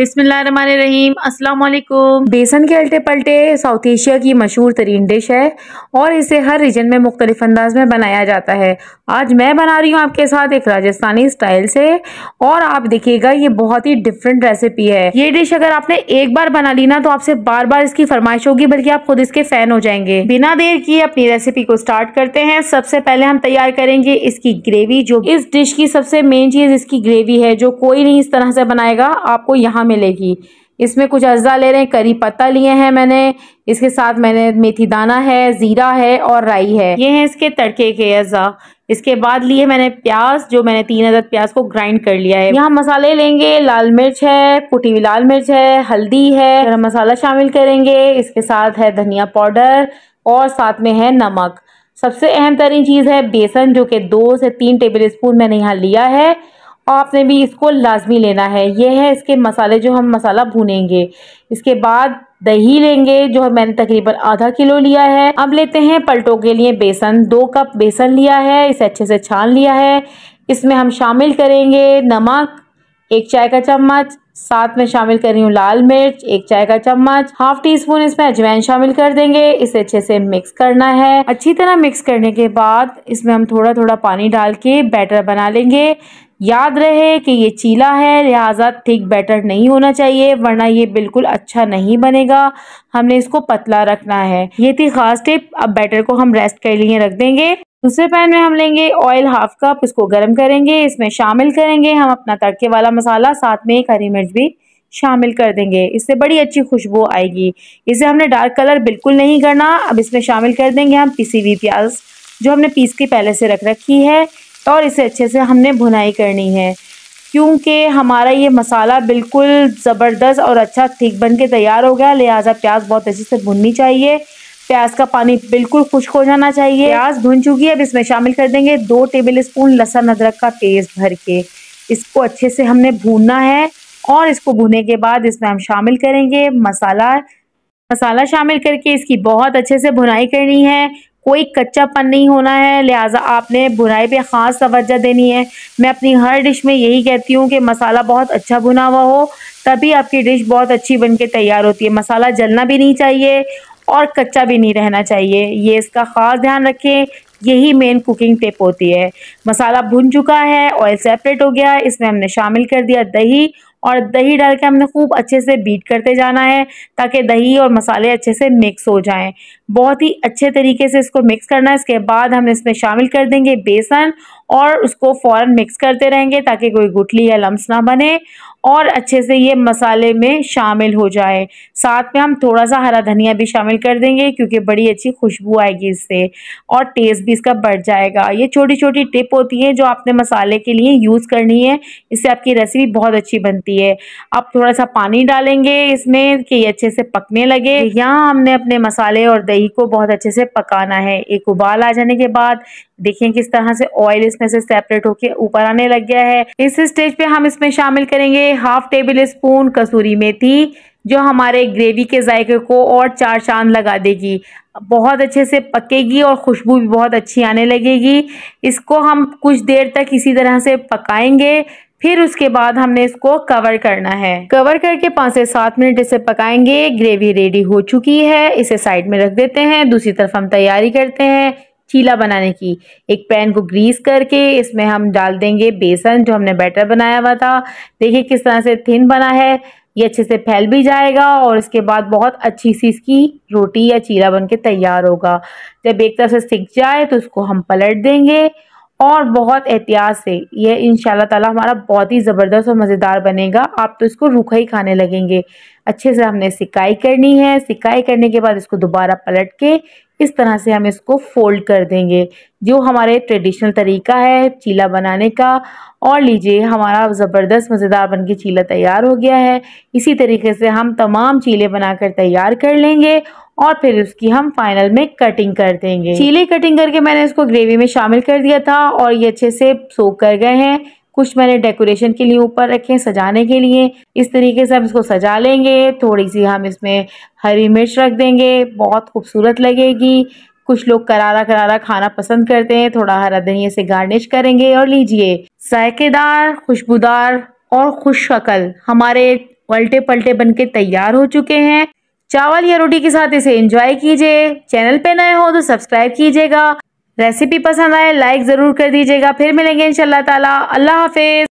अस्सलाम वालेकुम बेसन के अल्टे पलटे साउथ एशिया की मशहूर तरीन डिश है और इसे हर रीजन में मुख्तलिफ अंदाज में बनाया जाता है आज मैं बना रही हूँ आपके साथ एक राजस्थानी स्टाइल से और आप देखिएगा ये बहुत ही डिफरेंट रेसिपी है ये डिश अगर आपने एक बार बना ली ना तो आपसे बार बार इसकी फरमाइश होगी बल्कि आप खुद इसके फैन हो जाएंगे बिना देर किए अपनी रेसिपी को स्टार्ट करते हैं सबसे पहले हम तैयार करेंगे इसकी ग्रेवी जो इस डिश की सबसे मेन चीज इसकी ग्रेवी है जो कोई नहीं इस तरह से बनाएगा आपको यहाँ कहाँ मिलेगी इसमें कुछ अज्जा ले रहे हैं करी पत्ता लिए हैं मैंने इसके साथ मैंने मेथी दाना है ज़ीरा है और राई है ये हैं इसके तड़के के अज्जा इसके बाद लिए मैंने प्याज जो मैंने तीन अदद प्याज को ग्राइंड कर लिया है यहाँ मसाले लेंगे लाल मिर्च है कुटी हुई लाल मिर्च है हल्दी है गरम मसाला शामिल करेंगे इसके साथ है धनिया पाउडर और साथ में है नमक सबसे अहम तरीन चीज़ है बेसन जो कि दो से तीन टेबल स्पून मैंने यहाँ लिया है आपने भी इसको लाजमी लेना है ये है इसके मसाले जो हम मसाला भूनेंगे इसके बाद दही लेंगे जो मैंने तकरीबन आधा किलो लिया है अब लेते हैं पलटों के लिए बेसन दो कप बेसन लिया है इसे अच्छे से छान लिया है इसमें हम शामिल करेंगे नमक एक चाय का चम्मच साथ में शामिल कर रही हूँ लाल मिर्च एक चाय का चम्मच हाफ टी स्पून इसमें अजवाइन शामिल कर देंगे इसे अच्छे से मिक्स करना है अच्छी तरह मिक्स करने के बाद इसमें हम थोड़ा थोड़ा पानी डाल के बैटर बना लेंगे याद रहे कि ये चीला है लिहाजा थिक बैटर नहीं होना चाहिए वरना ये बिल्कुल अच्छा नहीं बनेगा हमने इसको पतला रखना है ये थी खास टिप अब बैटर को हम रेस्ट के लिए रख देंगे दूसरे पैन में हम लेंगे ऑयल हाफ कप इसको गर्म करेंगे इसमें शामिल करेंगे हम अपना तड़के वाला मसाला साथ में एक हरी मिर्च भी शामिल कर देंगे इससे बड़ी अच्छी खुशबू आएगी इसे हमने डार्क कलर बिल्कुल नहीं करना अब इसमें शामिल कर देंगे हम पीसी हुई प्याज जो हमने पीस के पहले से रख रखी है और इसे अच्छे से हमने भुनाई करनी है क्योंकि हमारा ये मसाला बिल्कुल ज़बरदस्त और अच्छा ठीक बन के तैयार हो गया लिहाजा प्याज बहुत अच्छे से भुननी चाहिए प्याज का पानी बिल्कुल खुश्क हो जाना चाहिए प्याज भुन चुकी है अब इसमें शामिल कर देंगे दो टेबल स्पून लहसुन अदरक का पेस्ट भर के इसको अच्छे से हमने भूनना है और इसको भुने के बाद इसमें हम शामिल करेंगे मसाला मसाला शामिल करके इसकी बहुत अच्छे से भुनाई करनी है कोई कच्चापन नहीं होना है लिहाजा आपने बुनाई पे ख़ास तवज्जो देनी है मैं अपनी हर डिश में यही कहती हूँ कि मसाला बहुत अच्छा बुना हुआ हो तभी आपकी डिश बहुत अच्छी बन के तैयार होती है मसाला जलना भी नहीं चाहिए और कच्चा भी नहीं रहना चाहिए ये इसका ख़ास ध्यान रखें यही मेन कुकिंग टिप होती है मसाला भुन चुका है ऑयल सेपरेट हो गया इसमें हमने शामिल कर दिया दही और दही डाल के हमने खूब अच्छे से बीट करते जाना है ताकि दही और मसाले अच्छे से मिक्स हो जाएं बहुत ही अच्छे तरीके से इसको मिक्स करना है इसके बाद हम इसमें शामिल कर देंगे बेसन और उसको फ़ौर मिक्स करते रहेंगे ताकि कोई गुटली या लम्स ना बने और अच्छे से ये मसाले में शामिल हो जाए साथ में हम थोड़ा सा हरा धनिया भी शामिल कर देंगे क्योंकि बड़ी अच्छी खुशबू आएगी इससे और टेस्ट भी इसका बढ़ जाएगा ये छोटी छोटी टिप होती है जो आपने मसाले के लिए यूज़ करनी है इससे आपकी रेसिपी बहुत अच्छी बनती है आप थोड़ा सा पानी डालेंगे इसमें कि ये अच्छे से पकने लगे यहाँ हमने अपने मसाले और दही दही को बहुत अच्छे से पकाना है एक उबाल आ जाने के बाद देखिए किस तरह से ऑयल इसमें से सेपरेट होके ऊपर आने लग गया है इस स्टेज पे हम इसमें शामिल करेंगे half tablespoon kasuri methi जो हमारे ग्रेवी के जायके को और चार चांद लगा देगी बहुत अच्छे से पकेगी और खुशबू भी बहुत अच्छी आने लगेगी इसको हम कुछ देर तक इसी तरह से पकाएंगे फिर उसके बाद हमने इसको कवर करना है कवर करके पाँच से सात मिनट इसे पकाएंगे ग्रेवी रेडी हो चुकी है इसे साइड में रख देते हैं दूसरी तरफ हम तैयारी करते हैं चीला बनाने की एक पैन को ग्रीस करके इसमें हम डाल देंगे बेसन जो हमने बैटर बनाया हुआ था देखिए किस तरह से थिन बना है ये अच्छे से फैल भी जाएगा और इसके बाद बहुत अच्छी सी इसकी रोटी या चीला बन के तैयार होगा जब एक तरफ से सिक जाए तो उसको हम पलट देंगे और बहुत एहतियात से ये इन ताला हमारा बहुत ही ज़बरदस्त और मज़ेदार बनेगा आप तो इसको रूखा ही खाने लगेंगे अच्छे से हमने सिकाई करनी है सिकाई करने के बाद इसको दोबारा पलट के इस तरह से हम इसको फोल्ड कर देंगे जो हमारे ट्रेडिशनल तरीका है चीला बनाने का और लीजिए हमारा ज़बरदस्त मज़ेदार बन के चीला तैयार हो गया है इसी तरीके से हम तमाम चीले बना तैयार कर लेंगे और फिर उसकी हम फाइनल में कटिंग कर देंगे सीले कटिंग करके मैंने इसको ग्रेवी में शामिल कर दिया था और ये अच्छे से सोख कर गए हैं कुछ मैंने डेकोरेशन के लिए ऊपर रखे सजाने के लिए इस तरीके से हम इसको सजा लेंगे थोड़ी सी हम इसमें हरी मिर्च रख देंगे बहुत खूबसूरत लगेगी कुछ लोग करारा करारा खाना पसंद करते हैं थोड़ा हरा धनिया से गार्निश करेंगे और लीजिए जायकेदार खुशबूदार और खुश शक्ल हमारे पलटे पलटे बनके तैयार हो चुके हैं चावल या रोटी के साथ इसे एंजॉय कीजिए चैनल पे नए हो तो सब्सक्राइब कीजिएगा रेसिपी पसंद आए लाइक ज़रूर कर दीजिएगा फिर मिलेंगे इंशाल्लाह ताला अल्लाह हाफिज़